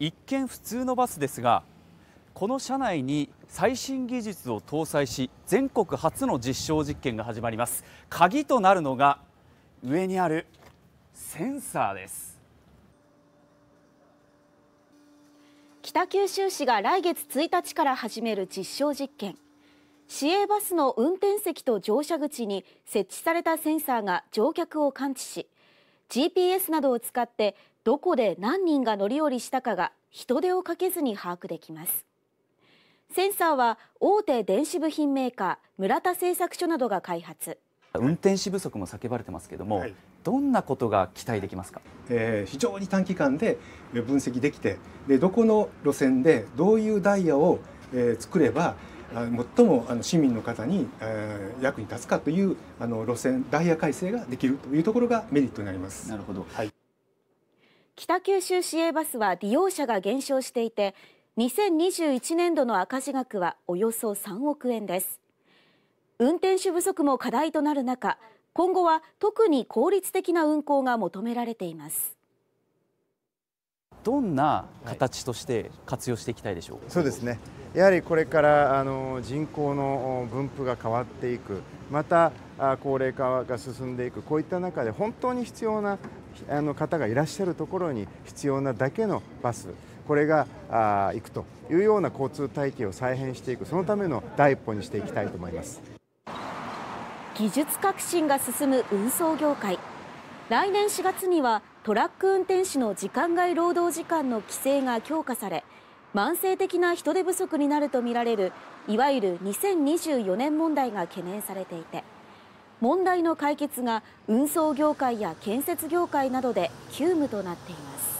一見普通のバスですがこの車内に最新技術を搭載し全国初の実証実験が始まります鍵となるのが上にあるセンサーです北九州市が来月1日から始める実証実験市営バスの運転席と乗車口に設置されたセンサーが乗客を感知し GPS などを使ってどこで何人が乗り降りしたかが人手をかけずに把握できますセンサーは大手電子部品メーカー村田製作所などが開発運転士不足も叫ばれてますけども、はい、どんなことが期待できますか、えー、非常に短期間で分析できてでどこの路線でどういうダイヤを、えー、作れば最もあの市民の方に、えー、役に立つかというあの路線ダイヤ改正ができるというところがメリットになります。なるほど、はい北九州市営バスは利用者が減少していて2021年度の赤字額はおよそ3億円です運転手不足も課題となる中今後は特に効率的な運行が求められていますどんな形として活用していきたいでしょうか、はい、そうですねやはりこれからあの人口の分布が変わっていくまた高齢化が進んでいくこういった中で本当に必要なあの方がいらっしゃるところに必要なだけのバスこれがあ行くというような交通体系を再編していくそのための第一歩にしていきたいと思います技術革新が進む運送業界来年4月にはトラック運転手の時間外労働時間の規制が強化され慢性的な人手不足になるとみられるいわゆる2024年問題が懸念されていて問題の解決が運送業界や建設業界などで急務となっています。